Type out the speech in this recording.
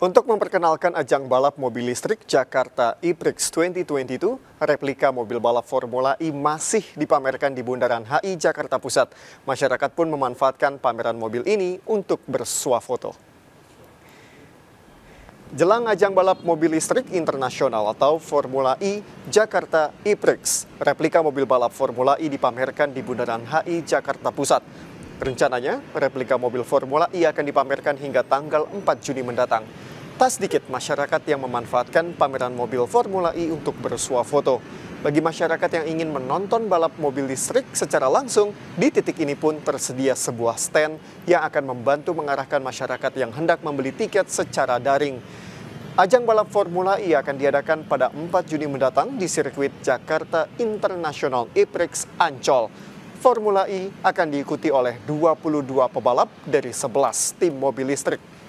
Untuk memperkenalkan ajang balap mobil listrik Jakarta e-Prix 2022, replika mobil balap Formula E masih dipamerkan di Bundaran HI Jakarta Pusat. Masyarakat pun memanfaatkan pameran mobil ini untuk bersuah foto. Jelang ajang balap mobil listrik internasional atau Formula E Jakarta e-Prix, replika mobil balap Formula E dipamerkan di Bundaran HI Jakarta Pusat. Rencananya, replika mobil Formula E akan dipamerkan hingga tanggal 4 Juni mendatang. Tak sedikit masyarakat yang memanfaatkan pameran mobil Formula E untuk bersuah foto. Bagi masyarakat yang ingin menonton balap mobil listrik secara langsung, di titik ini pun tersedia sebuah stand yang akan membantu mengarahkan masyarakat yang hendak membeli tiket secara daring. Ajang balap Formula E akan diadakan pada 4 Juni mendatang di sirkuit Jakarta International E-Prix Ancol. Formula E akan diikuti oleh 22 pebalap dari 11 tim mobil listrik.